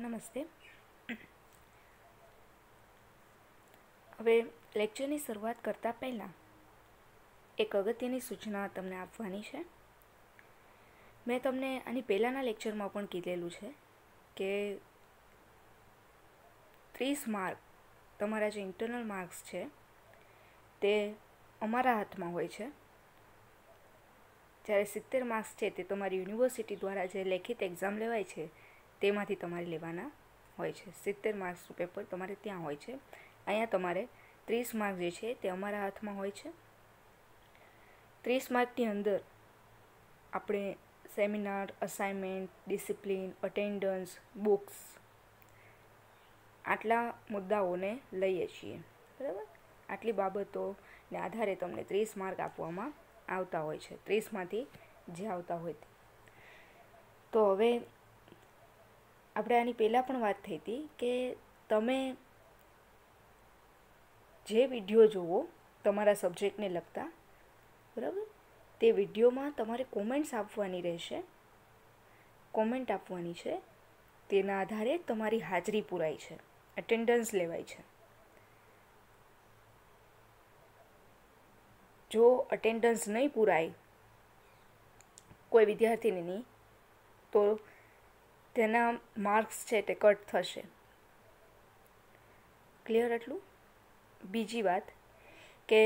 નમસ્તે હવે લેક્ચરની શરૂઆત કરતાં પહેલાં એક અગત્યની સૂચના તમને આપવાની છે મેં તમને આની પહેલાંના લેક્ચરમાં પણ કીધેલું છે કે ત્રીસ માર્ક તમારા જે ઇન્ટરનલ માર્ક્સ છે તે અમારા હાથમાં હોય છે જ્યારે સિત્તેર માર્ક્સ છે તે તમારી યુનિવર્સિટી દ્વારા જે લેખિત એક્ઝામ લેવાય છે તેમાંથી તમારે લેવાના હોય છે સિત્તેર માર્ક્સનું પેપર તમારે ત્યાં હોય છે અહીંયા તમારે ત્રીસ માર્ક જે છે તે અમારા હાથમાં હોય છે ત્રીસ માર્કની અંદર આપણે seminar assignment discipline attendance books આટલા મુદ્દાઓને લઈએ છીએ બરાબર આટલી બાબતોને આધારે તમને ત્રીસ માર્ક આપવામાં આવતા હોય છે ત્રીસમાંથી જે આવતા હોય તે તો હવે આપણે આની પહેલાં પણ વાત થઈ હતી કે તમે જે વિડીયો જુઓ તમારા સબ્જેક્ટને લગતા બરાબર તે વિડીયોમાં તમારે કોમેન્ટ્સ આપવાની રહેશે કોમેન્ટ આપવાની છે તેના આધારે તમારી હાજરી પુરાય છે અટેન્ડન્સ લેવાય છે જો અટેન્ડન્સ નહીં પુરાય કોઈ વિદ્યાર્થીની તો તેના માર્ક્સ છે તે કટ થશે ક્લિયર એટલું બીજી વાત કે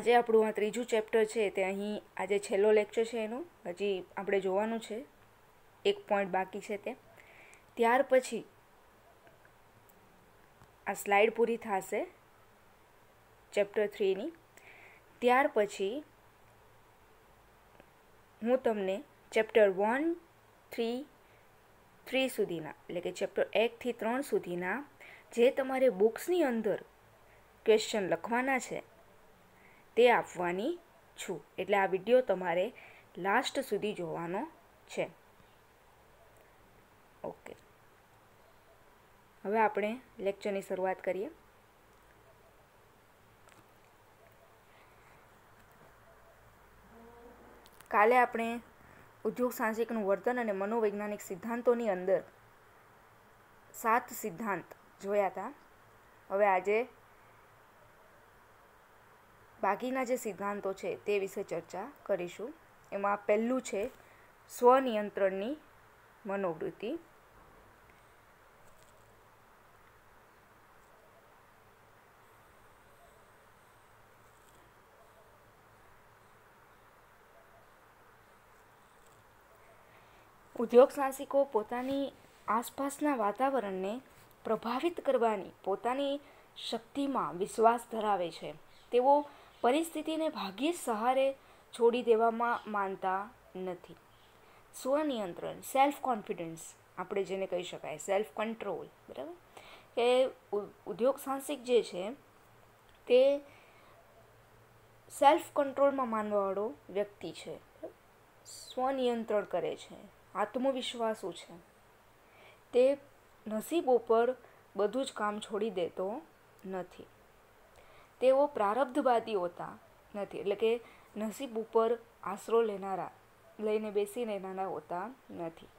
આજે આપણું આ ત્રીજું ચેપ્ટર છે તે અહીં આજે છેલ્લો લેક્ચર છે એનું હજી આપણે જોવાનું છે એક પોઈન્ટ બાકી છે તે ત્યાર પછી આ સ્લાઇડ પૂરી થશે ચેપ્ટર થ્રીની ત્યાર પછી હું તમને ચેપ્ટર વન થ્રી થ્રી સુધીના એટલે કે ચેપ્ટર એકથી ત્રણ સુધીના જે તમારે બુક્સની અંદર ક્વેશ્ચન લખવાના છે તે આપવાની છું એટલે આ વિડીયો તમારે લાસ્ટ સુધી જોવાનો છે ઓકે હવે આપણે લેક્ચરની શરૂઆત કરીએ કાલે આપણે ઉદ્યોગ સાહસિકનું વર્તન અને મનોવૈજ્ઞાનિક સિદ્ધાંતોની અંદર સાત સિદ્ધાંત જોયા હતા હવે આજે બાકીના જે સિદ્ધાંતો છે તે વિશે ચર્ચા કરીશું એમાં પહેલું છે સ્વનિયંત્રણની મનોવૃત્તિ ઉદ્યોગ સાહસિકો પોતાની આસપાસના વાતાવરણને પ્રભાવિત કરવાની પોતાની શક્તિમાં વિશ્વાસ ધરાવે છે તેઓ પરિસ્થિતિને ભાગ્યે સહારે છોડી દેવામાં માનતા નથી સ્વનિયંત્રણ સેલ્ફ કોન્ફિડન્સ આપણે જેને કહી શકાય સેલ્ફ કંટ્રોલ બરાબર કે ઉદ્યોગ સાહસિક જે છે તે સેલ્ફ કંટ્રોલમાં માનવાવાળો વ્યક્તિ છે સ્વનિયંત્રણ કરે છે આત્મવિશ્વાસુ છે તે નસીબ ઉપર બધું જ કામ છોડી દેતો નથી તેઓ પ્રારબ્ધવાદી હોતા નથી એટલે કે નસીબ ઉપર આશરો લેનારા લઈને બેસી રહેનારા હોતા નથી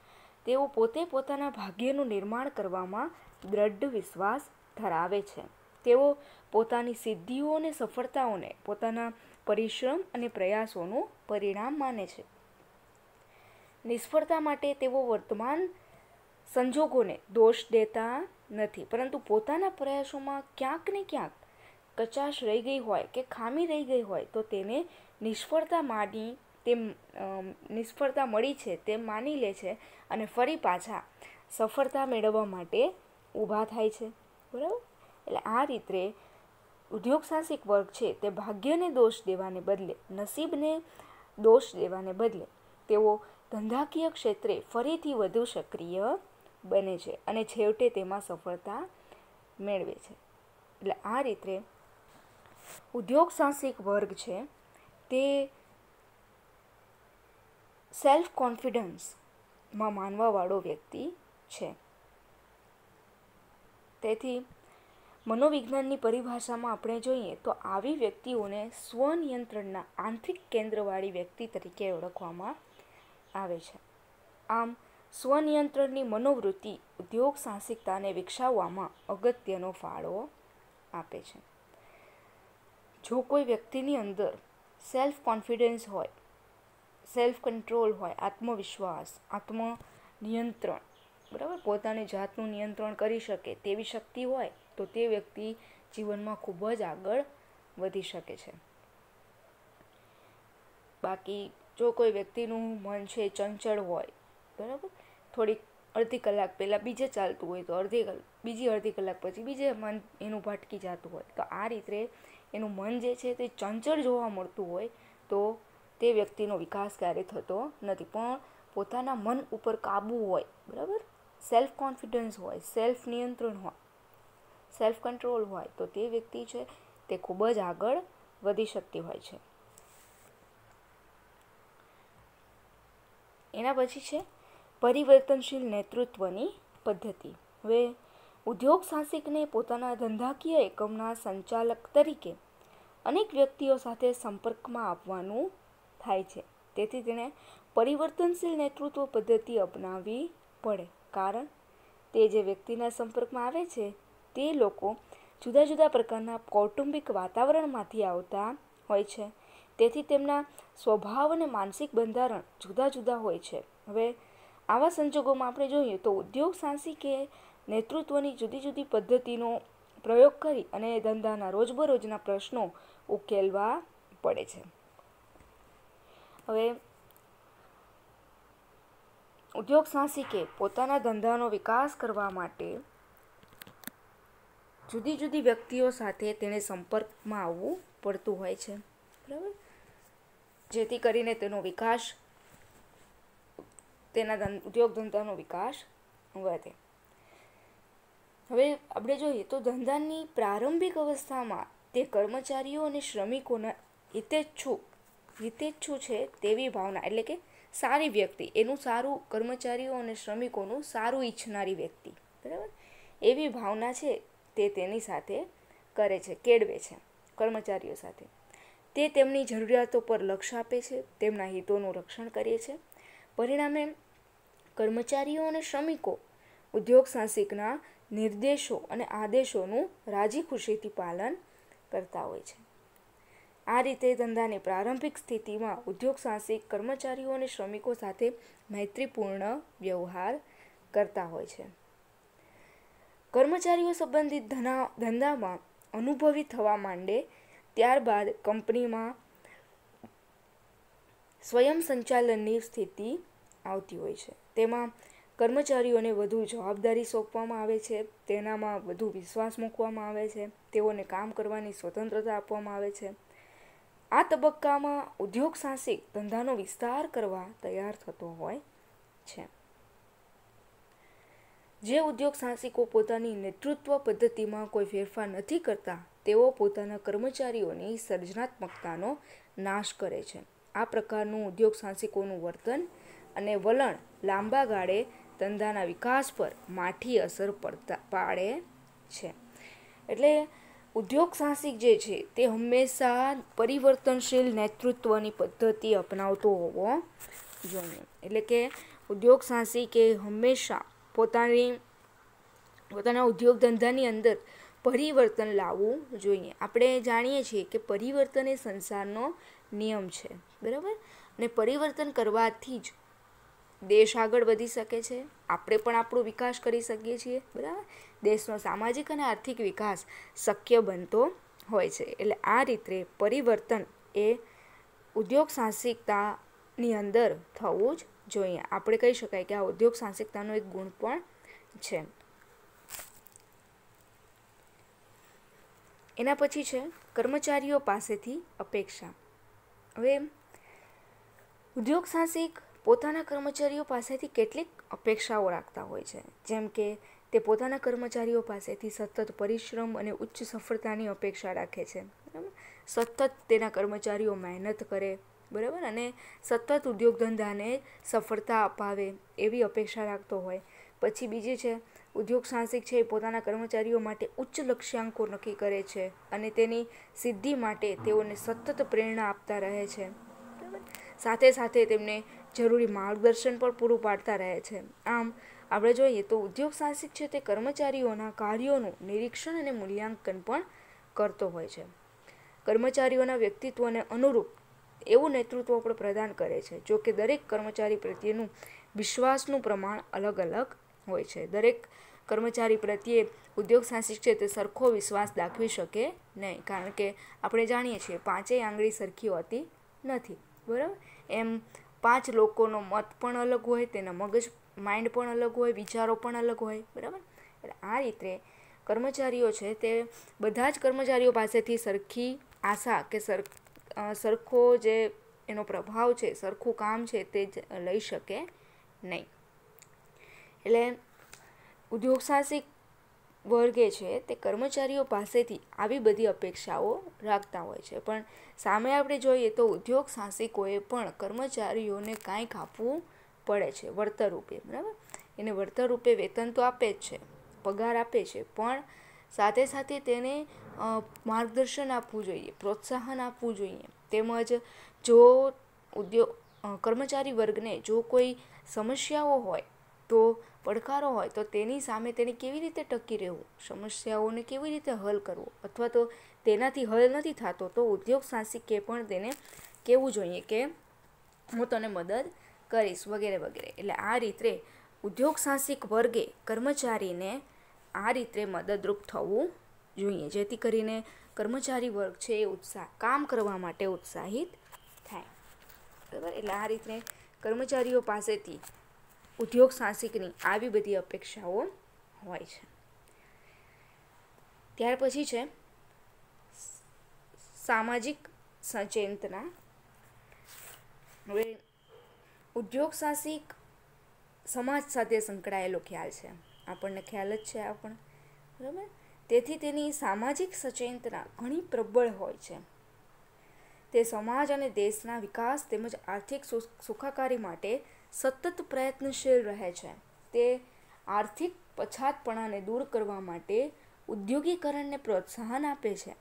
તેઓ પોતે પોતાના ભાગ્યનું નિર્માણ કરવામાં દ્રઢ વિશ્વાસ ધરાવે છે તેઓ પોતાની સિદ્ધિઓ અને સફળતાઓને પોતાના પરિશ્રમ અને પ્રયાસોનું પરિણામ માને છે નિષ્ફળતા માટે તેઓ વર્તમાન સંજોગોને દોષ દેતા નથી પરંતુ પોતાના પ્રયાસોમાં ક્યાંક ને ક્યાંક કચાશ રહી ગઈ હોય કે ખામી રહી ગઈ હોય તો તેને નિષ્ફળતા માની તેમ નિષ્ફળતા મળી છે તેમ માની લે છે અને ફરી પાછા સફળતા મેળવવા માટે ઊભા થાય છે બરાબર એટલે આ રીતે ઉદ્યોગ સાહસિક વર્ગ છે તે ભાગ્યને દોષ દેવાને બદલે નસીબને દોષ દેવાને બદલે તેઓ ધંધાકીય ક્ષેત્રે ફરીથી વધુ સક્રિય બને છે અને છેવટે તેમાં સફળતા મેળવે છે એટલે આ રીતે ઉદ્યોગ સાહસિક વર્ગ છે તે સેલ્ફ કોન્ફિડન્સમાં માનવાવાળો વ્યક્તિ છે તેથી મનોવિજ્ઞાનની પરિભાષામાં આપણે જોઈએ તો આવી વ્યક્તિઓને સ્વનિયંત્રણના આંતરિક કેન્દ્રવાળી વ્યક્તિ તરીકે ઓળખવામાં આવે છે આમ સ્વનિયંત્રણની મનોવૃત્તિ ઉદ્યોગ સાહસિકતાને વિકસાવવામાં અગત્યનો ફાળો આપે છે જો કોઈ વ્યક્તિની અંદર સેલ્ફ કોન્ફિડન્સ હોય સેલ્ફ કંટ્રોલ હોય આત્મવિશ્વાસ આત્મ નિયંત્રણ બરાબર પોતાની જાતનું નિયંત્રણ કરી શકે તેવી શક્તિ હોય તો તે વ્યક્તિ જીવનમાં ખૂબ જ આગળ વધી શકે છે બાકી જો કોઈ વ્યક્તિનું મન છે ચંચળ હોય બરાબર થોડીક અડધી કલાક પહેલાં બીજે ચાલતું હોય તો અડધી બીજી અડધી કલાક પછી બીજે મન એનું ભટકી જતું હોય તો આ રીતે એનું મન જે છે તે ચંચળ જોવા મળતું હોય તો તે વ્યક્તિનો વિકાસ ક્યારેય થતો નથી પણ પોતાના મન ઉપર કાબૂ હોય બરાબર સેલ્ફ કોન્ફિડન્સ હોય સેલ્ફ નિયંત્રણ હોય સેલ્ફ કંટ્રોલ હોય તો તે વ્યક્તિ છે તે ખૂબ જ આગળ વધી શકતી હોય છે એના પછી છે પરિવર્તનશીલ નેતૃત્વની પદ્ધતિ હવે ઉદ્યોગ સાહસિકને પોતાના ધંધાકીય એકમના સંચાલક તરીકે અનેક વ્યક્તિઓ સાથે સંપર્કમાં આપવાનું થાય છે તેથી તેણે પરિવર્તનશીલ નેતૃત્વ પદ્ધતિ અપનાવવી પડે કારણ તે જે વ્યક્તિના સંપર્કમાં આવે છે તે લોકો જુદા જુદા પ્રકારના કૌટુંબિક વાતાવરણમાંથી આવતા હોય છે તેથી તેમના સ્વભાવ અને માનસિક બંધારણ જુદા જુદા હોય છે હવે આવા સંજોગોમાં આપણે જોઈએ તો ઉદ્યોગ સાહસિકે નેતૃત્વની જુદી જુદી પદ્ધતિનો પ્રયોગ કરી અને ધંધાના રોજબરોજના પ્રશ્નો ઉકેલવા પડે છે હવે ઉદ્યોગ સાહસિકે પોતાના ધંધાનો વિકાસ કરવા માટે જુદી જુદી વ્યક્તિઓ સાથે તેણે સંપર્કમાં આવવું પડતું હોય છે બરાબર જેથી કરીને તેનો વિકાસ તેના ઉદ્યોગ ધંધાનો વિકાસ વધે હવે આપણે જોઈએ તો ધંધાની પ્રારંભિક અવસ્થામાં તે કર્મચારીઓ અને શ્રમિકોના હિતેચ્છુ હિતેચ્છુ છે તેવી ભાવના એટલે કે સારી વ્યક્તિ એનું સારું કર્મચારીઓ અને શ્રમિકોનું સારું ઈચ્છનારી વ્યક્તિ બરાબર એવી ભાવના છે તે તેની સાથે કરે છે કેળવે છે કર્મચારીઓ સાથે તે તેમની જરૂરિયાતો પર લક્ષ્ય આપે છે તેમના હિતોનું રક્ષણ કરે છે પરિણામે કર્મચારીઓ અને શ્રમિકો ઉદ્યોગ સાહસિકના નિર્દેશો અને આદેશોનું રાજી ખુશીથી પાલન કરતા હોય છે આ રીતે ધંધાની પ્રારંભિક સ્થિતિમાં ઉદ્યોગ સાહસિક કર્મચારીઓ અને શ્રમિકો સાથે મૈત્રીપૂર્ણ વ્યવહાર કરતા હોય છે કર્મચારીઓ સંબંધિત ધંધામાં અનુભવી થવા માંડે ત્યારબાદ કંપનીમાં સ્વયં સંચાલનની સ્થિતિ આવતી હોય છે તેમાં કર્મચારીઓને વધુ જવાબદારી સોંપવામાં આવે છે તેનામાં વધુ વિશ્વાસ મૂકવામાં આવે છે તેઓને કામ કરવાની સ્વતંત્રતા આપવામાં આવે છે આ તબક્કામાં ઉદ્યોગ સાહસિક ધંધાનો વિસ્તાર કરવા તૈયાર થતો હોય છે જે ઉદ્યોગ સાહસિકો પોતાની નેતૃત્વ પદ્ધતિમાં કોઈ ફેરફાર નથી કરતા તેઓ પોતાના કર્મચારીઓની સર્જનાત્મકતાનો નાશ કરે છે આ પ્રકારનું ઉદ્યોગ સાહસિકોનું વર્તન અને વલણ લાંબા ગાળે ધંધાના વિકાસ પર માઠી અસર પડતા પાડે છે એટલે ઉદ્યોગ સાહસિક જે છે તે હંમેશા પરિવર્તનશીલ નેતૃત્વની પદ્ધતિ અપનાવતો હોવો જોઈએ એટલે કે ઉદ્યોગ સાહસિકે હંમેશા પોતાની પોતાના ઉદ્યોગ ધંધાની અંદર પરિવર્તન લાવવું જોઈએ આપણે જાણીએ છીએ કે પરિવર્તન એ સંસારનો નિયમ છે બરાબર અને પરિવર્તન કરવાથી જ દેશ આગળ વધી શકે છે આપણે પણ આપણો વિકાસ કરી શકીએ છીએ બરાબર દેશનો સામાજિક અને આર્થિક વિકાસ શક્ય બનતો હોય છે એટલે આ રીતે પરિવર્તન એ ઉદ્યોગ સાહસિકતાની અંદર થવું જ જોઈએ આપણે કહી શકાય કે આ ઉદ્યોગ સાહસિકતાનો એક ગુણ પણ છે એના પછી છે કર્મચારીઓ પાસેથી અપેક્ષા હવે ઉદ્યોગ સાહસિક પોતાના કર્મચારીઓ પાસેથી કેટલીક અપેક્ષાઓ રાખતા હોય છે જેમ કે તે પોતાના કર્મચારીઓ પાસેથી સતત પરિશ્રમ અને ઉચ્ચ સફળતાની અપેક્ષા રાખે છે બરાબર સતત તેના કર્મચારીઓ મહેનત કરે બરાબર અને સતત ઉદ્યોગ ધંધાને સફળતા અપાવે એવી અપેક્ષા રાખતો હોય પછી બીજી છે ઉદ્યોગ સાહસિક છે એ પોતાના કર્મચારીઓ માટે ઉચ્ચ લક્ષ્યાંકો નક્કી કરે છે અને તેની સિદ્ધિ માટે તેઓને સતત પ્રેરણા આપતા રહે છે સાથે સાથે તેમને જરૂરી માર્ગદર્શન પણ પૂરું પાડતા રહે છે આમ આપણે જોઈએ તો ઉદ્યોગ સાહસિક છે તે કર્મચારીઓના કાર્યોનું નિરીક્ષણ અને મૂલ્યાંકન પણ કરતો હોય છે કર્મચારીઓના વ્યક્તિત્વને અનુરૂપ એવું નેતૃત્વ પણ પ્રદાન કરે છે જો કે દરેક કર્મચારી પ્રત્યેનું વિશ્વાસનું પ્રમાણ અલગ અલગ હોય છે દરેક કર્મચારી પ્રત્યે ઉદ્યોગ સાહસિક છે તે સરખો વિશ્વાસ દાખવી શકે નહીં કારણ કે આપણે જાણીએ છીએ પાંચેય આંગળી સરખી હોતી નથી બરાબર એમ પાંચ લોકોનો મત પણ અલગ હોય તેના મગજ માઇન્ડ પણ અલગ હોય વિચારો પણ અલગ હોય બરાબર એટલે આ રીતે કર્મચારીઓ છે તે બધા જ કર્મચારીઓ પાસેથી સરખી આશા કે સર સરખો જે એનો પ્રભાવ છે સરખું કામ છે તે જ લઈ શકે નહીં એટલે ઉદ્યોગ સાહસિક વર્ગે છે તે કર્મચારીઓ પાસેથી આવી બધી અપેક્ષાઓ રાખતા હોય છે પણ સામે આપણે જોઈએ તો ઉદ્યોગ સાહસિકોએ પણ કર્મચારીઓને કાંઈક આપવું પડે છે વળતર રૂપે બરાબર એને વળતર રૂપે વેતન તો આપે જ છે પગાર આપે છે પણ સાથે સાથે તેને માર્ગદર્શન આપવું જોઈએ પ્રોત્સાહન આપવું જોઈએ તેમજ જો ઉદ્યોગ કર્મચારી વર્ગને જો કોઈ સમસ્યાઓ હોય તો પડકારો હોય તો તેની સામે તેને કેવી રીતે ટકી રહેવું સમસ્યાઓને કેવી રીતે હલ કરવો અથવા તો તેનાથી હલ નથી થતો તો ઉદ્યોગ સાહસિકે પણ તેને કહેવું જોઈએ કે હું તને મદદ કરીશ વગેરે વગેરે એટલે આ રીતે ઉદ્યોગ સાહસિક વર્ગે કર્મચારીને આ રીતે મદદરૂપ થવું જોઈએ જેથી કરીને કર્મચારી વર્ગ છે એ ઉત્સાહ કામ કરવા માટે ઉત્સાહિત થાય બરાબર એટલે આ રીતે કર્મચારીઓ પાસેથી ઉદ્યોગ સાહસિકની આવી બધી અપેક્ષાઓ હોય છે ત્યાર પછી છે સામાજિક સચેતના હવે ઉદ્યોગ સાહસિક સમાજ સાથે સંકળાયેલો ખ્યાલ છે આપણને ખ્યાલ જ છે પણ બરાબર તેથી તેની સામાજિક સચેતના ઘણી પ્રબળ હોય છે તે સમાજ અને દેશના વિકાસ તેમજ આર્થિક સુખાકારી માટે સતત પ્રયત્નશીલ રહે છે તે આર્થિક પછાતપણાને દૂર કરવા માટે ઉદ્યોગીકરણને પ્રોત્સાહન આપે છે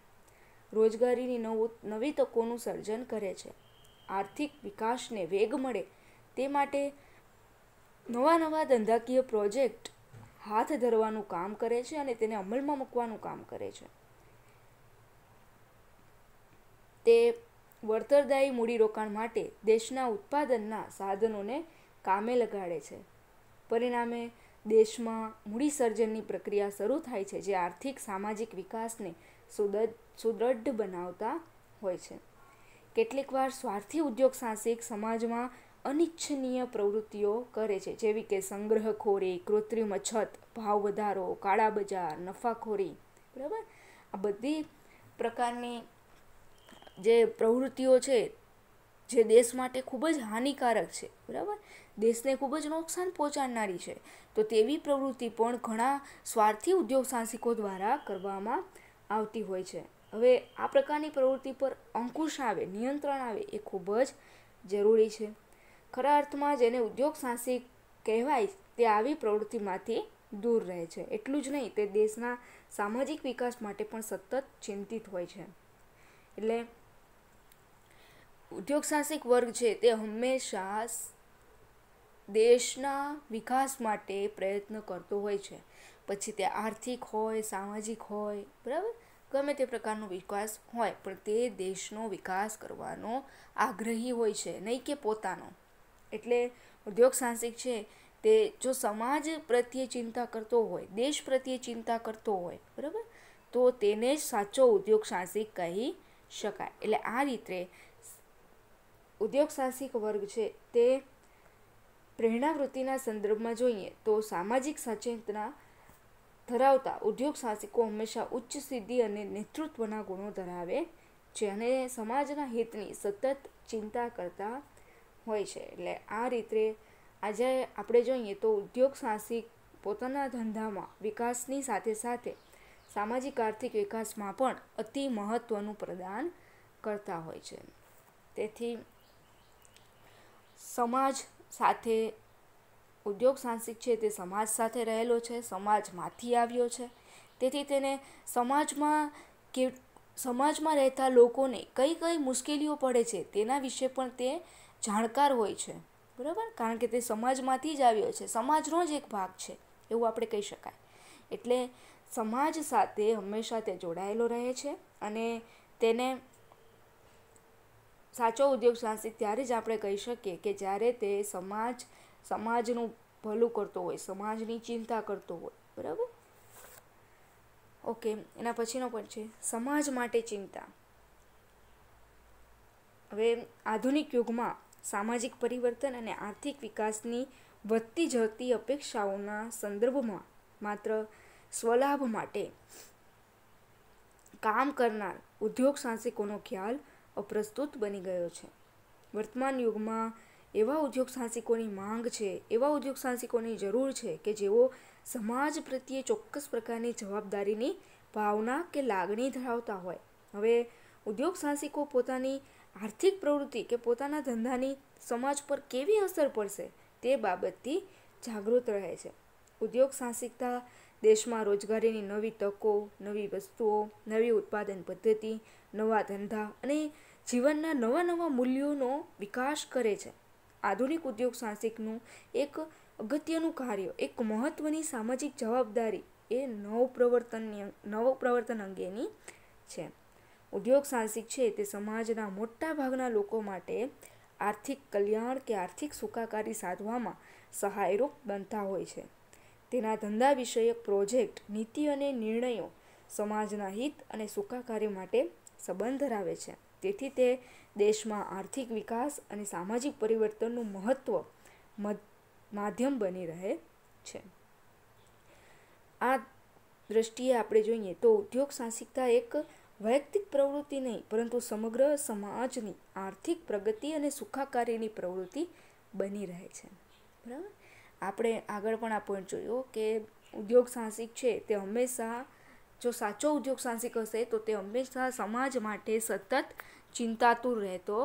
રોજગારીની નવું નવી તકોનું સર્જન કરે છે આર્થિક વિકાસને વેગ મળે તે માટે નવા નવા ધંધાકીય પ્રોજેક્ટ હાથ ધરવાનું કામ કરે છે અને તેને અમલમાં મૂકવાનું કામ કરે છે તે વળતરદાયી મૂડીરોકાણ માટે દેશના ઉત્પાદનના સાધનોને કામે લગાડે છે પરિણામે દેશમાં મૂડી સર્જનની પ્રક્રિયા શરૂ થાય છે જે આર્થિક સામાજિક વિકાસને સુદ્રઢ બનાવતા હોય છે કેટલીકવાર સ્વાર્થી ઉદ્યોગ સાહસિક સમાજમાં અનિચ્છનીય પ્રવૃત્તિઓ કરે છે જેવી કે સંગ્રહખોરી કૃત્રિમ અછત ભાવ વધારો કાળા બજાર નફાખોરી બરાબર આ બધી પ્રકારની જે પ્રવૃત્તિઓ છે જે દેશ માટે ખૂબ જ હાનિકારક છે બરાબર દેશને ખૂબ જ નુકસાન પહોંચાડનારી છે તો તેવી પ્રવૃત્તિ પણ ઘણા સ્વાર્થી ઉદ્યોગ સાહસિકો દ્વારા કરવામાં આવતી હોય છે હવે આ પ્રકારની પ્રવૃત્તિ પર અંકુશ આવે નિયંત્રણ આવે એ ખૂબ જ જરૂરી છે ખરા અર્થમાં જેને ઉદ્યોગ સાહસિક કહેવાય તે આવી પ્રવૃત્તિમાંથી દૂર રહે છે એટલું જ નહીં તે દેશના સામાજિક વિકાસ માટે પણ સતત ચિંતિત હોય છે એટલે ઉદ્યોગ સાહસિક વર્ગ છે તે હંમેશા દેશના વિકાસ માટે પ્રયત્ન કરતો હોય છે પછી તે આર્થિક હોય સામાજિક હોય બરાબર ગમે તે પ્રકારનો વિકાસ હોય પણ તે દેશનો વિકાસ કરવાનો આગ્રહી હોય છે નહીં કે પોતાનો એટલે ઉદ્યોગ સાહસિક છે તે જો સમાજ પ્રત્યે ચિંતા કરતો હોય દેશ પ્રત્યે ચિંતા કરતો હોય બરાબર તો તેને જ સાચો ઉદ્યોગ સાહસિક કહી શકાય એટલે આ રીતે ઉદ્યોગ સાહસિક વર્ગ છે તે પ્રેરણાવૃત્તિના સંદર્ભમાં જોઈએ તો સામાજિક સચેતના ધરાવતા ઉદ્યોગ સાહસિકો હંમેશા ઉચ્ચ સિદ્ધિ અને નેતૃત્વના ગુણો ધરાવે છે અને સમાજના હિતની સતત ચિંતા કરતા હોય છે એટલે આ રીતે આજે આપણે જોઈએ તો ઉદ્યોગ સાહસિક પોતાના ધંધામાં વિકાસની સાથે સાથે સામાજિક આર્થિક વિકાસમાં પણ અતિ મહત્ત્વનું પ્રદાન કરતા હોય છે તેથી સમાજ સાથે ઉદ્યોગ સાહસિક છે તે સમાજ સાથે રહેલો છે સમાજમાંથી આવ્યો છે તેથી તેને સમાજમાં કે સમાજમાં રહેતા લોકોને કઈ કઈ મુશ્કેલીઓ પડે છે તેના વિશે પણ તે જાણકાર હોય છે બરાબર કારણ કે તે સમાજમાંથી જ આવ્યો છે સમાજનો જ એક ભાગ છે એવું આપણે કહી શકાય એટલે સમાજ સાથે હંમેશા તે જોડાયેલો રહે છે અને તેને સાચો ઉદ્યોગ સાહસિક ત્યારે જ આપણે કહી શકીએ કે જ્યારે તે સમાજ સમાજનું ભલું કરતો હોય સમાજની ચિંતા કરતો હોય બરાબર ઓકે એના પછીનો પણ છે સમાજ માટે ચિંતા હવે આધુનિક યુગમાં સામાજિક પરિવર્તન અને આર્થિક વિકાસની વધતી જતી અપેક્ષાઓના સંદર્ભમાં માત્ર સ્વલાભ માટે કામ કરનાર ઉદ્યોગ સાહસિકોનો ખ્યાલ અપ્રસ્તુત બની ગયો છે વર્તમાન યુગમાં એવા ઉદ્યોગ સાહસિકોની માંગ છે એવા ઉદ્યોગ સાહસિકોની જરૂર છે કે જેઓ સમાજ પ્રત્યે ચોક્કસ પ્રકારની જવાબદારીની ભાવના કે લાગણી ધરાવતા હોય હવે ઉદ્યોગ સાહસિકો પોતાની આર્થિક પ્રવૃત્તિ કે પોતાના ધંધાની સમાજ પર કેવી અસર પડશે તે બાબતથી જાગૃત રહે છે ઉદ્યોગ સાહસિકતા દેશમાં રોજગારીની નવી તકો નવી વસ્તુઓ નવી ઉત્પાદન પદ્ધતિ નવા ધંધા અને જીવનના નવા નવા મૂલ્યોનો વિકાસ કરે છે આધુનિક ઉદ્યોગ સાહસિકનું એક અગત્યનું કાર્ય એક મહત્ત્વની સામાજિક જવાબદારી એ નવ પ્રવર્તન નવ પ્રવર્તન અંગેની છે ઉદ્યોગ સાહસિક છે તે સમાજના મોટા ભાગના લોકો માટે આર્થિક કલ્યાણ કે આર્થિક સુખાકારી સાધવામાં સહાયરૂપ બનતા હોય છે તેના ધંધા વિષયક પ્રોજેક્ટ નીતિ અને નિર્ણયો સમાજના હિત અને સુખાકારી માટે સંબંધ ધરાવે છે તેથી તે દેશમાં આર્થિક વિકાસ અને સામાજિક પરિવર્તનનું મહત્ત્વ માધ્યમ બની રહે છે આ દ્રષ્ટિએ આપણે જોઈએ તો ઉદ્યોગ સાહસિકતા એક વૈયક્તિક પ્રવૃત્તિ નહીં પરંતુ સમગ્ર સમાજની આર્થિક પ્રગતિ અને સુખાકારીની પ્રવૃત્તિ બની રહે છે બરાબર આપણે આગળ પણ આ પોઈન્ટ જોયો કે ઉદ્યોગ સાહસિક છે તે હંમેશા જો સાચો ઉદ્યોગ સાહસિક હશે તો તે હંમેશા સમાજ માટે સતત ચિંતાતુર રહેતો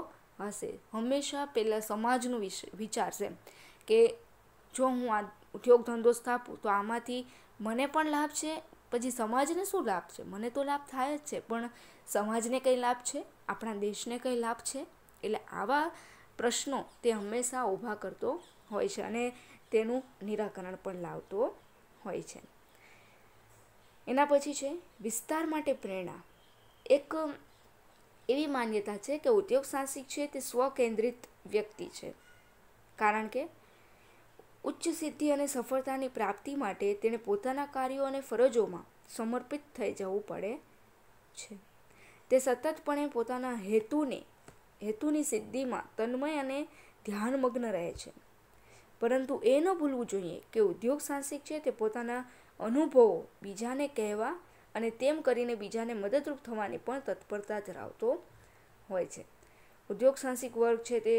હશે હંમેશા પહેલાં સમાજનું વિચારશે કે જો હું આ ઉદ્યોગ ધંધો સ્થાપું તો આમાંથી મને પણ લાભ છે પછી સમાજને શું લાભ છે મને તો લાભ થાય જ છે પણ સમાજને કંઈ લાભ છે આપણા દેશને કંઈ લાભ છે એટલે આવા પ્રશ્નો તે હંમેશા ઊભા કરતો હોય છે અને તેનું નિરાકરણ પણ લાવતો હોય છે એના પછી છે વિસ્તાર માટે પ્રેરણા એક એવી માન્યતા છે કે ઉદ્યોગ સાહસિક છે તે સ્વ કેન્દ્રિત વ્યક્તિ છે કારણ કે ઉચ્ચ સિદ્ધિ અને સફળતાની પ્રાપ્તિ માટે તેણે પોતાના કાર્યો અને ફરજોમાં સમર્પિત થઈ જવું પડે છે તે સતતપણે પોતાના હેતુને હેતુની સિદ્ધિમાં તન્મય અને ધ્યાનમગ્ન રહે છે પરંતુ એ ન ભૂલવું જોઈએ કે ઉદ્યોગ સાહસિક છે તે પોતાના અનુભવો બીજાને કહેવા અને તેમ કરીને બીજાને મદદરૂપ થવાની પણ તત્પરતા ધરાવતો હોય છે ઉદ્યોગ સાહસિક વર્ગ છે તે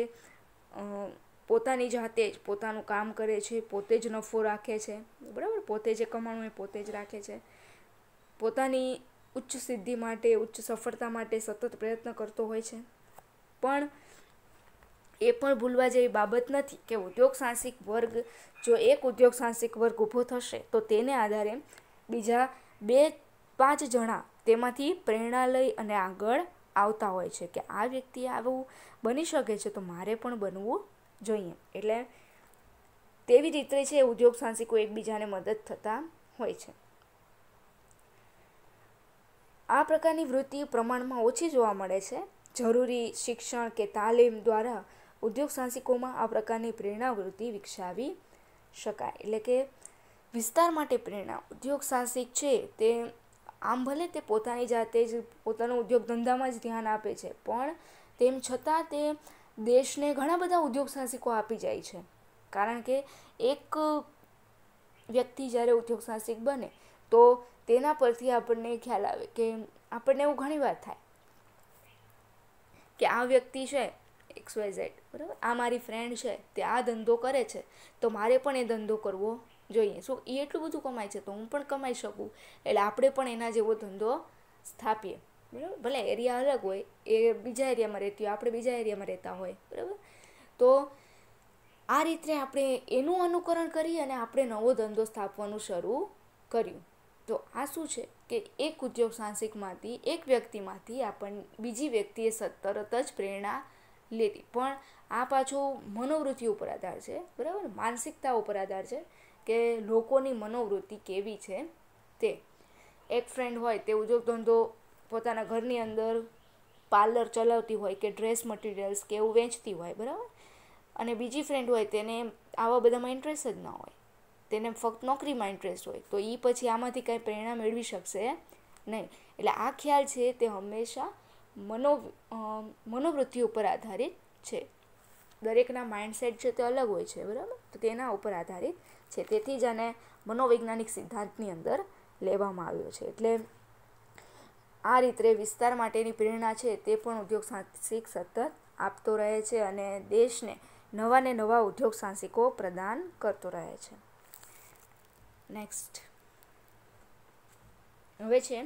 પોતાની જાતે જ પોતાનું કામ કરે છે પોતે જ નફો રાખે છે બરાબર પોતે જે કમાણું એ પોતે જ રાખે છે પોતાની ઉચ્ચ સિદ્ધિ માટે ઉચ્ચ સફળતા માટે સતત પ્રયત્ન કરતો હોય છે પણ એ પણ ભૂલવા જેવી બાબત નથી કે ઉદ્યોગ સાહસિક વર્ગ જો એક ઉદ્યોગ સાહસિક વર્ગ ઊભો થશે તો તેને આધારે બીજા બે પાંચ જણા તેમાંથી પ્રેરણા લઈ અને આગળ આવતા હોય છે કે આ વ્યક્તિ આવું બની શકે છે તો મારે પણ બનવું જોઈએ એટલે તેવી રીતે છે ઉદ્યોગ સાહસિકો એકબીજાને મદદ થતા હોય છે આ પ્રકારની વૃત્તિ પ્રમાણમાં ઓછી જોવા મળે છે જરૂરી શિક્ષણ કે તાલીમ દ્વારા ઉદ્યોગ સાહસિકોમાં આ પ્રકારની પ્રેરણાવૃત્તિ વિકસાવી શકાય એટલે કે વિસ્તાર માટે પ્રેરણા ઉદ્યોગ સાહસિક છે તે આમ ભલે તે પોતાની જાતે જ પોતાનો ઉદ્યોગ ધંધામાં જ ધ્યાન આપે છે પણ તેમ છતાં તે દેશને ઘણા બધા ઉદ્યોગ સાહસિકો આપી જાય છે કારણ કે એક વ્યક્તિ જ્યારે ઉદ્યોગ સાહસિક બને તો તેના પરથી આપણને ખ્યાલ આવે કે આપણને એવું ઘણી વાર થાય કે આ વ્યક્તિ છે એક્સ વાય ઝેડ બરાબર આ મારી ફ્રેન્ડ છે તે આ ધંધો કરે છે તો મારે પણ એ ધંધો કરવો જોઈએ સો એ એટલું બધું કમાય છે તો હું પણ કમાઈ શકું એટલે આપણે પણ એના જેવો ધંધો સ્થાપીએ બરાબર ભલે એરિયા અલગ હોય એ બીજા એરિયામાં રહેતી હોય આપણે બીજા એરિયામાં રહેતા હોય બરાબર તો આ રીતે આપણે એનું અનુકરણ કરી અને આપણે નવો ધંધો સ્થાપવાનું શરૂ કર્યું તો આ શું છે કે એક ઉદ્યોગ સાહસિકમાંથી એક વ્યક્તિમાંથી આપણને બીજી વ્યક્તિએ તરત જ પ્રેરણા લેતી પણ આ પાછું મનોવૃત્તિ ઉપર આધાર છે બરાબર માનસિકતા ઉપર આધાર છે કે લોકોની મનોવૃત્તિ કેવી છે તે એક ફ્રેન્ડ હોય તે ઉદ્યોગ ધંધો પોતાના ઘરની અંદર પાર્લર ચલાવતી હોય કે ડ્રેસ મટીરિયલ્સ કે એવું વેચતી હોય બરાબર અને બીજી ફ્રેન્ડ હોય તેને આવા બધામાં ઇન્ટરેસ્ટ જ ના હોય તેને ફક્ત નોકરીમાં ઇન્ટરેસ્ટ હોય તો એ પછી આમાંથી કાંઈ પ્રેરણા મેળવી શકશે નહીં એટલે આ ખ્યાલ છે તે હંમેશા મનો મનોવૃત્તિ ઉપર આધારિત છે દરેકના માઇન્ડસેટ છે તે અલગ હોય છે બરાબર તો તેના ઉપર આધારિત છે તેથી જ આને મનોવૈજ્ઞાનિક સિદ્ધાંતની અંદર લેવામાં આવ્યો છે એટલે આ રીતે વિસ્તાર માટેની પ્રેરણા છે તે પણ ઉદ્યોગ સાહસિક સતત આપતો રહે છે અને દેશને નવા ને નવા ઉદ્યોગ સાહસિકો પ્રદાન કરતો રહે છે નેક્સ્ટ હવે છે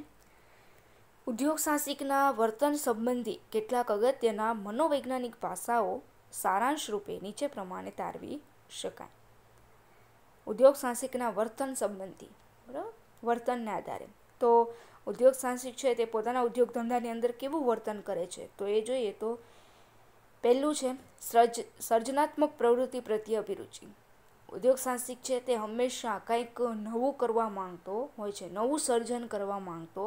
ઉદ્યોગ સાહસિકના વર્તન સંબંધી કેટલાક અગત્યના મનોવૈજ્ઞાનિક પાસાઓ સારાંશ રૂપે નીચે પ્રમાણે તારવી શકાય ઉદ્યોગ સાહસિકના વર્તન સંબંધી બરાબર વર્તનને આધારે તો ઉદ્યોગ સાહસિક છે તે પોતાના ઉદ્યોગ ધંધાની અંદર કેવું વર્તન કરે છે તો એ જોઈએ તો પહેલું છે સર્જ સર્જનાત્મક પ્રવૃત્તિ પ્રત્યે અભિરુચિ ઉદ્યોગ સાહસિક છે તે હંમેશા કંઈક નવું કરવા માંગતો હોય છે નવું સર્જન કરવા માંગતો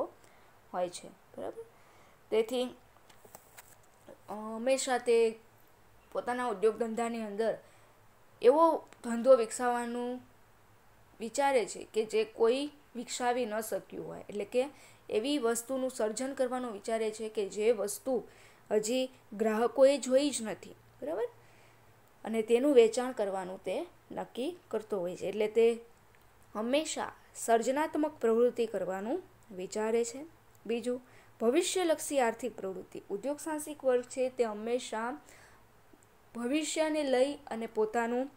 હોય છે બરાબર તેથી હંમેશા તે પોતાના ઉદ્યોગ ધંધાની અંદર એવો ધંધો વિકસાવવાનું વિચારે છે કે જે કોઈ વિકસાવી ન શક્યું હોય એટલે કે એવી વસ્તુનું સર્જન કરવાનું વિચારે છે કે જે વસ્તુ હજી ગ્રાહકોએ જોઈ જ નથી બરાબર અને તેનું વેચાણ કરવાનું તે નક્કી કરતો હોય છે એટલે તે હંમેશા સર્જનાત્મક પ્રવૃત્તિ કરવાનું વિચારે છે બીજું ભવિષ્યલક્ષી આર્થિક પ્રવૃત્તિ ઉદ્યોગ સાહસિક વર્ગ છે તે હંમેશા ભવિષ્યને લઈ અને પોતાનું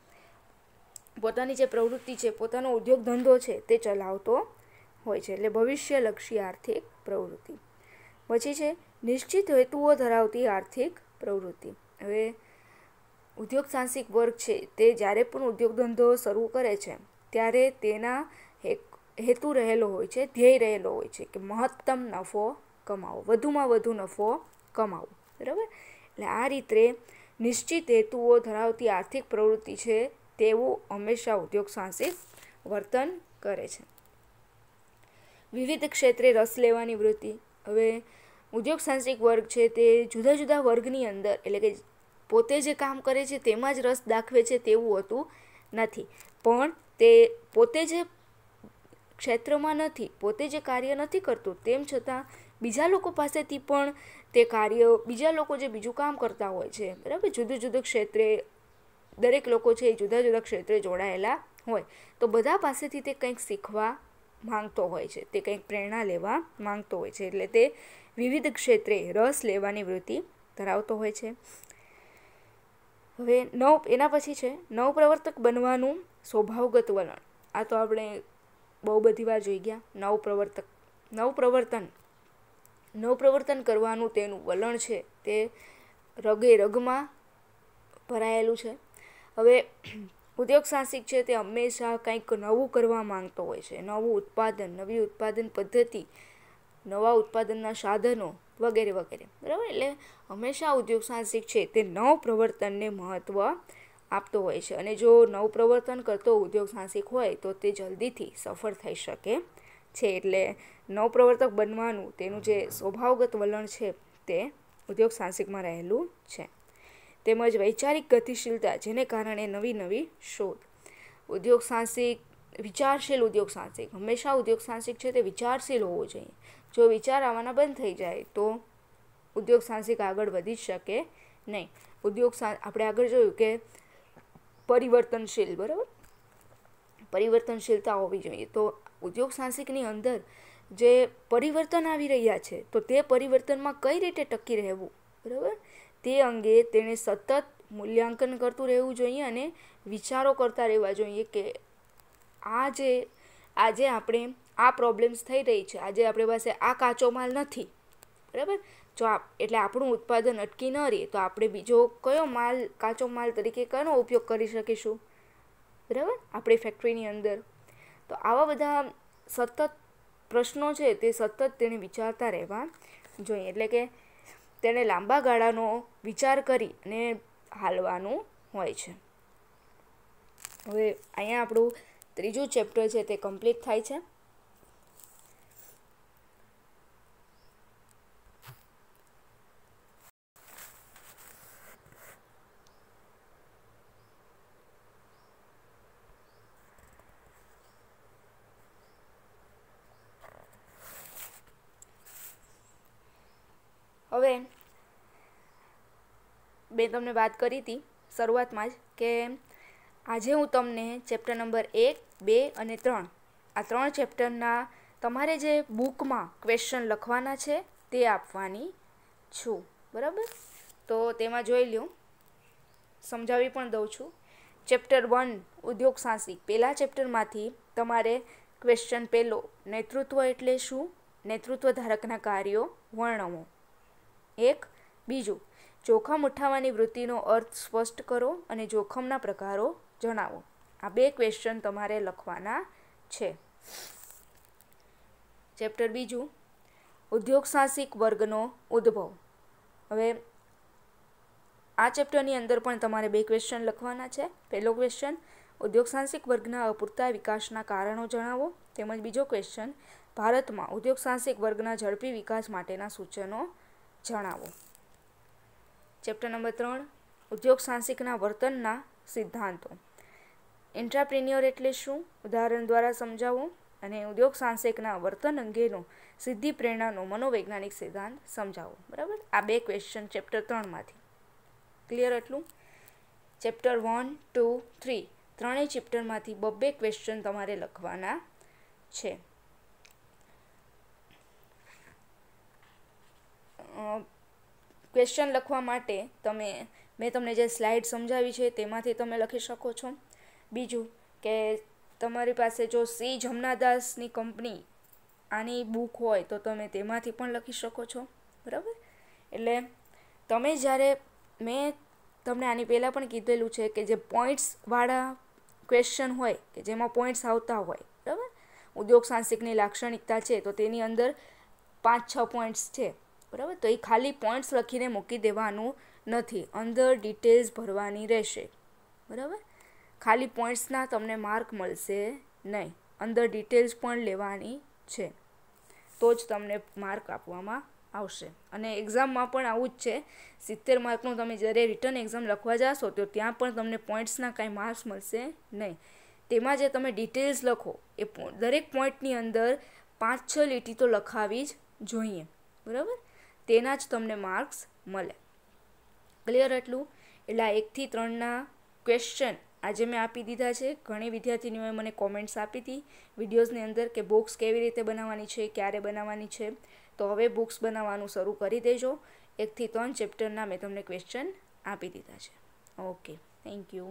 પોતાની જે પ્રવૃત્તિ છે પોતાનો ઉદ્યોગ ધંધો છે તે ચલાવતો હોય છે એટલે ભવિષ્યલક્ષી આર્થિક પ્રવૃત્તિ પછી છે નિશ્ચિત હેતુઓ ધરાવતી આર્થિક પ્રવૃત્તિ હવે ઉદ્યોગ સાહસિક વર્ગ છે તે જ્યારે પણ ઉદ્યોગ ધંધો શરૂ કરે છે ત્યારે તેના એક હેતુ રહેલો હોય છે ધ્યેય રહેલો હોય છે કે મહત્તમ નફો કમાવો વધુમાં વધુ નફો કમાવો બરાબર એટલે આ રીતે નિશ્ચિત હેતુઓ ધરાવતી આર્થિક પ્રવૃત્તિ છે તેવું હંમેશા ઉદ્યોગ સાહસિક વર્તન કરે છે વિવિધ ક્ષેત્રે રસ લેવાની વૃત્તિ હવે ઉદ્યોગ સાહસિક વર્ગ છે તે જુદા જુદા વર્ગની અંદર એટલે કે પોતે જે કામ કરે છે તેમાં જ રસ દાખવે છે તેવું હોતું નથી પણ તે પોતે જે ક્ષેત્રમાં નથી પોતે જે કાર્ય નથી કરતું તેમ છતાં બીજા લોકો પાસેથી પણ તે કાર્ય બીજા લોકો જે બીજું કામ કરતા હોય છે બરાબર જુદું જુદું ક્ષેત્રે દરેક લોકો છે એ જુદા જુદા ક્ષેત્રે જોડાયેલા હોય તો બધા પાસેથી તે કંઈક શીખવા માંગતો હોય છે તે કંઈક પ્રેરણા લેવા માંગતો હોય છે એટલે તે વિવિધ ક્ષેત્રે રસ લેવાની વૃત્તિ ધરાવતો હોય છે હવે નવ એના પછી છે નવ પ્રવર્તક બનવાનું સ્વભાવગત વલણ આ તો આપણે બહુ બધી વાર જોઈ ગયા નવ નવપ્રવર્તક નવપ્રવર્તન નવપ્રવર્તન કરવાનું તેનું વલણ છે તે રગે રગમાં ભરાયેલું છે હવે ઉદ્યોગ સાહસિક છે તે હંમેશા કંઈક નવું કરવા માંગતો હોય છે નવું ઉત્પાદન નવી ઉત્પાદન પદ્ધતિ નવા ઉત્પાદનના સાધનો વગેરે વગેરે બરાબર એટલે હંમેશા ઉદ્યોગ સાહસિક છે તે નવ પ્રવર્તનને મહત્ત્વ આપતો હોય છે અને જો નવપ્રવર્તન કરતો ઉદ્યોગ સાહસિક હોય તો તે જલ્દીથી સફળ થઈ શકે છે એટલે નવપ્રવર્તક બનવાનું તેનું જે સ્વભાવગત વલણ છે તે ઉદ્યોગ સાહસિકમાં રહેલું છે તેમજ વૈચારિક ગતિશીલતા જેને કારણે નવી નવી શોધ ઉદ્યોગ સાહસિક વિચારશીલ ઉદ્યોગ સાહસિક હંમેશા ઉદ્યોગ સાહસિક છે તે વિચારશીલ હોવો જોઈએ જો વિચાર આવવાના બંધ થઈ જાય તો ઉદ્યોગ સાહસિક આગળ વધી શકે નહીં ઉદ્યોગ આપણે આગળ જોયું કે પરિવર્તનશીલ બરાબર પરિવર્તનશીલતા હોવી જોઈએ તો ઉદ્યોગ સાહસિકની અંદર જે પરિવર્તન આવી રહ્યા છે તો તે પરિવર્તનમાં કઈ રીતે ટકી રહેવું બરાબર તે અંગે તેણે સતત મૂલ્યાંકન કરતું રહેવું જોઈએ અને વિચારો કરતા રહેવા જોઈએ કે આ જે આજે આપણે આ પ્રોબ્લેમ્સ થઈ રહી છે આજે આપણી પાસે આ કાચો માલ નથી બરાબર જો આપ એટલે આપણું ઉત્પાદન અટકી ન રહે તો આપણે બીજો કયો માલ કાચો માલ તરીકે કયો ઉપયોગ કરી શકીશું બરાબર આપણી ફેક્ટરીની અંદર તો આવા બધા સતત પ્રશ્નો છે તે સતત તેણે વિચારતા રહેવા જોઈએ એટલે કે તેણે લાંબા ગાળાનો વિચાર કરી અને હાલવાનું હોય છે હવે અહીંયા આપણું ત્રીજું ચેપ્ટર છે તે કમ્પ્લીટ થાય છે હવે મેં તમને વાત કરી હતી શરૂઆતમાં જ કે આજે હું તમને ચેપ્ટર નંબર એક બે અને ત્રણ આ ત્રણ ચેપ્ટરના તમારે જે બુકમાં ક્વેશ્ચન લખવાના છે તે આપવાની છું બરાબર તો તેમાં જોઈ લ્યો સમજાવી પણ દઉં છું ચેપ્ટર વન ઉદ્યોગ સાહસિક પહેલાં ચેપ્ટરમાંથી તમારે ક્વેશ્ચન પહેલો નેતૃત્વ એટલે શું નેતૃત્વ ધારકના કાર્યો વર્ણવો એક બીજું જોખમ ઉઠાવવાની વૃત્તિનો અર્થ સ્પષ્ટ કરો અને જોખમના પ્રકારો જણાવો આ બે ક્વેશ્ચન તમારે લખવાના છે ચેપ્ટર બીજું ઉદ્યોગ સાહસિક વર્ગનો ઉદ્ભવ હવે આ ચેપ્ટરની અંદર પણ તમારે બે ક્વેશ્ચન લખવાના છે પહેલો ક્વેશ્ચન ઉદ્યોગ સાહસિક વર્ગના અપૂરતા વિકાસના કારણો જણાવો તેમજ બીજો ક્વેશ્ચન ભારતમાં ઉદ્યોગ સાહસિક વર્ગના ઝડપી વિકાસ માટેના સૂચનો જણાવો ચેપ્ટર નંબર ત્રણ ઉદ્યોગ સાહસિકના વર્તનના સિદ્ધાંતો એન્ટ્રાપ્રિન્યોર એટલે શું ઉદાહરણ દ્વારા સમજાવો અને ઉદ્યોગ સાહસિકના વર્તન અંગેનો સિદ્ધિ પ્રેરણાનો મનોવૈજ્ઞાનિક સિદ્ધાંત સમજાવો બરાબર આ બે ક્વેશ્ચન ચેપ્ટર ત્રણમાંથી ક્લિયર એટલું ચેપ્ટર વન ટુ થ્રી ત્રણેય ચેપ્ટરમાંથી બબ્બે ક્વેશ્ચન તમારે લખવાના છે ક્વેશ્ચન લખવા માટે તમે મેં તમને જે સ્લાઇડ સમજાવી છે તેમાંથી તમે લખી શકો છો બીજું કે તમારી પાસે જો સી જમનાદાસની કંપની આની બુક હોય તો તમે તેમાંથી પણ લખી શકો છો બરાબર એટલે તમે જ્યારે મેં તમને આની પહેલાં પણ કીધેલું છે કે જે પોઈન્ટ્સવાળા ક્વેશ્ચન હોય કે જેમાં પોઈન્ટ્સ આવતા હોય બરાબર ઉદ્યોગ સાહસિકની લાક્ષણિકતા છે તો તેની અંદર પાંચ છ પોઈન્ટ્સ છે બરાબર તો એ ખાલી પોઈન્ટ્સ લખીને મૂકી દેવાનું નથી અંદર ડિટેલ્સ ભરવાની રહેશે બરાબર ખાલી પોઈન્ટ્સના તમને માર્ક મળશે નહીં અંદર ડિટેલ્સ પણ લેવાની છે તો જ તમને માર્ક આપવામાં આવશે અને એક્ઝામમાં પણ આવું જ છે સિત્તેર માર્કનું તમે જ્યારે રિટર્ન એક્ઝામ લખવા જશો તો ત્યાં પણ તમને પોઈન્ટ્સના કાંઈ માર્ક્સ મળશે નહીં તેમાં જે તમે ડિટેલ્સ લખો એ દરેક પોઈન્ટની અંદર પાંચ છ લીટી તો લખાવી જ જોઈએ બરાબર તેના જ તમને માર્ક્સ મળે ક્લિયર એટલું એટલે આ એકથી ત્રણના ક્વેશ્ચન આજે મેં આપી દીધા છે ઘણી વિદ્યાર્થીનીઓએ મને કોમેન્ટ્સ આપી હતી વિડીયોઝની અંદર કે બુક્સ કેવી રીતે બનાવવાની છે ક્યારે બનાવવાની છે તો હવે બુક્સ બનાવવાનું શરૂ કરી દેજો એકથી ત્રણ ચેપ્ટરના મેં તમને ક્વેશ્ચન આપી દીધા છે ઓકે થેન્ક યુ